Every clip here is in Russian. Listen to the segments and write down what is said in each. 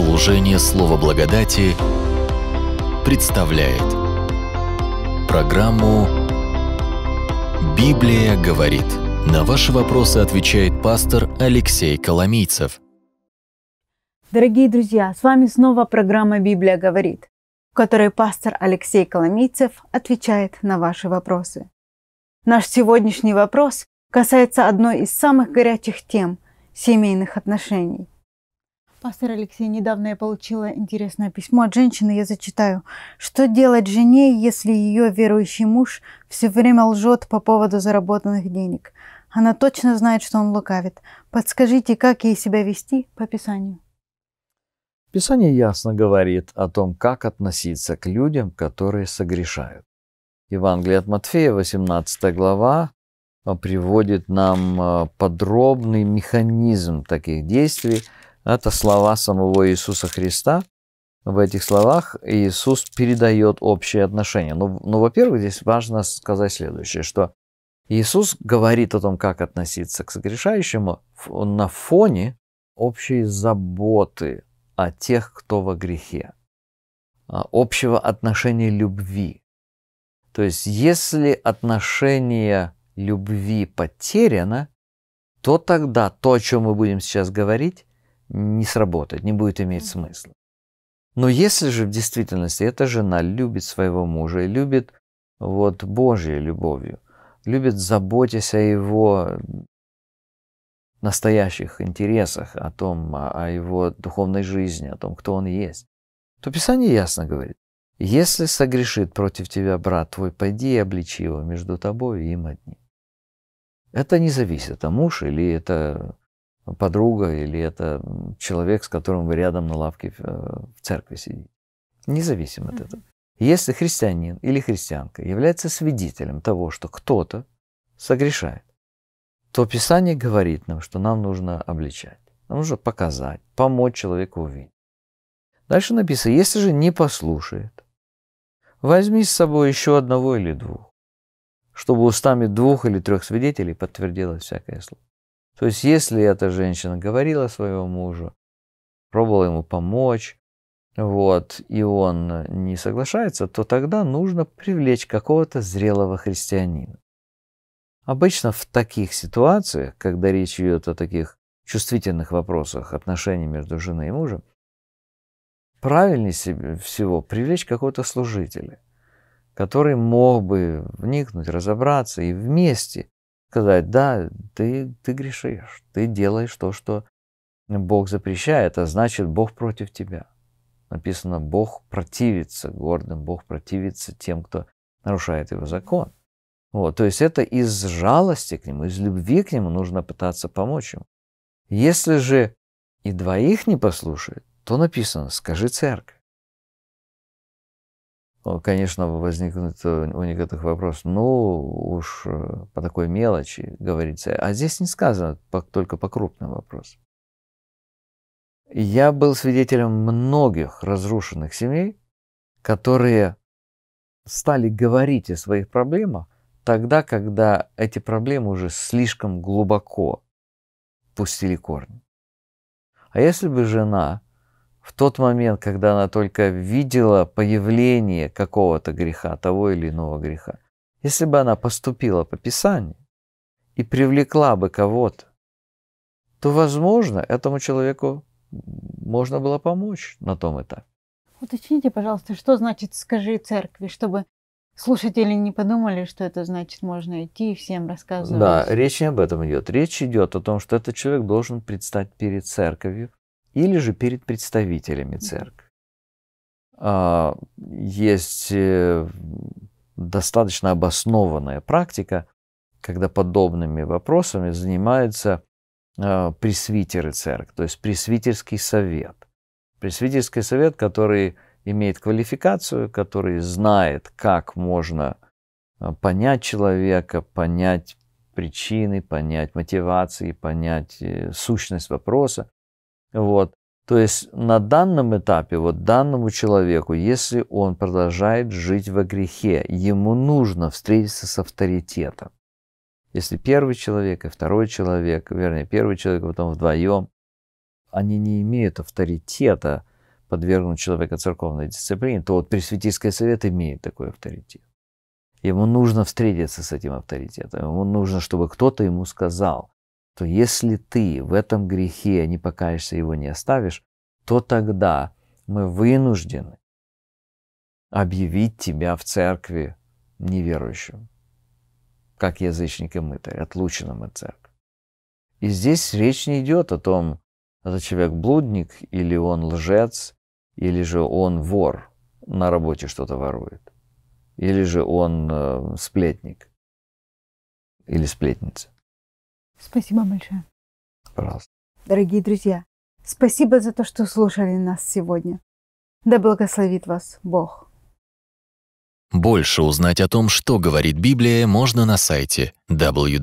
Служение Слова Благодати представляет программу «Библия говорит». На ваши вопросы отвечает пастор Алексей Коломийцев. Дорогие друзья, с вами снова программа «Библия говорит», в которой пастор Алексей Коломийцев отвечает на ваши вопросы. Наш сегодняшний вопрос касается одной из самых горячих тем – семейных отношений – Пастор Алексей, недавно я получила интересное письмо от женщины, я зачитаю. Что делать жене, если ее верующий муж все время лжет по поводу заработанных денег? Она точно знает, что он лукавит. Подскажите, как ей себя вести по Писанию? Писание ясно говорит о том, как относиться к людям, которые согрешают. Евангелие от Матфея, 18 глава, приводит нам э, подробный механизм таких действий – это слова самого Иисуса Христа. В этих словах Иисус передает общее отношение Ну, ну во-первых, здесь важно сказать следующее, что Иисус говорит о том, как относиться к согрешающему на фоне общей заботы о тех, кто во грехе, а, общего отношения любви. То есть, если отношение любви потеряно, то тогда то, о чем мы будем сейчас говорить, не сработает, не будет иметь смысла. Но если же в действительности эта жена любит своего мужа и любит вот Божьей любовью, любит заботясь о его настоящих интересах, о том, о его духовной жизни, о том, кто он есть, то Писание ясно говорит, если согрешит против тебя брат твой, пойди и обличи его между тобой и им одним. Это не зависит, это а муж или это подруга или это человек, с которым вы рядом на лавке в э, церкви сидите. Независимо от этого. Если христианин или христианка является свидетелем того, что кто-то согрешает, то Писание говорит нам, что нам нужно обличать, нам нужно показать, помочь человеку увидеть. Дальше написано, если же не послушает, возьми с собой еще одного или двух, чтобы устами двух или трех свидетелей подтвердилось всякое слово. То есть, если эта женщина говорила своему мужу, пробовала ему помочь, вот, и он не соглашается, то тогда нужно привлечь какого-то зрелого христианина. Обычно в таких ситуациях, когда речь идет о таких чувствительных вопросах отношений между женой и мужем, правильнее всего привлечь какого-то служителя, который мог бы вникнуть, разобраться и вместе сказать, да, ты, ты грешишь, ты делаешь то, что Бог запрещает, а значит, Бог против тебя. Написано, Бог противится гордым, Бог противится тем, кто нарушает его закон. Вот, то есть это из жалости к нему, из любви к нему нужно пытаться помочь ему. Если же и двоих не послушает, то написано, скажи церковь конечно, возникнет э, у некоторых вопрос, ну уж э, по такой мелочи говорится. А здесь не сказано только по крупным вопросам. Я был свидетелем многих разрушенных семей, которые стали говорить о своих проблемах тогда, когда эти проблемы уже слишком глубоко пустили корни. А если бы жена в тот момент, когда она только видела появление какого-то греха, того или иного греха. Если бы она поступила по Писанию и привлекла бы кого-то, то, возможно, этому человеку можно было помочь на том этапе. Уточните, пожалуйста, что значит «скажи церкви», чтобы слушатели не подумали, что это значит «можно идти и всем рассказывать». Да, речь не об этом идет. Речь идет о том, что этот человек должен предстать перед церковью или же перед представителями церкви. А, есть э, достаточно обоснованная практика, когда подобными вопросами занимаются а, пресвитеры церкви, то есть пресвитерский совет. Пресвитерский совет, который имеет квалификацию, который знает, как можно а, понять человека, понять причины, понять мотивации, понять э, сущность вопроса. Вот. То есть на данном этапе, вот данному человеку, если он продолжает жить во грехе, ему нужно встретиться с авторитетом. Если первый человек и второй человек, вернее, первый человек, а потом вдвоем, они не имеют авторитета подвергнуть человека церковной дисциплине, то вот Пресвятийский совет имеет такой авторитет. Ему нужно встретиться с этим авторитетом, ему нужно, чтобы кто-то ему сказал, то если ты в этом грехе не покаешься, его не оставишь, то тогда мы вынуждены объявить тебя в церкви неверующим, как язычник и мытарь, отлученным от церкви. И здесь речь не идет о том, это человек блудник, или он лжец, или же он вор, на работе что-то ворует, или же он э, сплетник или сплетница. Спасибо большое. Пожалуйста. Дорогие друзья, спасибо за то, что слушали нас сегодня. Да благословит вас Бог. Больше узнать о том, что говорит Библия, можно на сайте www.slovo.org.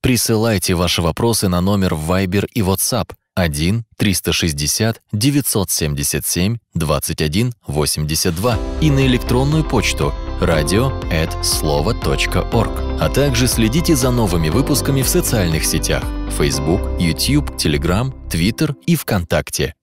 Присылайте ваши вопросы на номер в Viber и WhatsApp 1 360 977 21 82 и на электронную почту радио слово.орг. А также следите за новыми выпусками в социальных сетях Facebook, YouTube, Telegram, Twitter и ВКонтакте.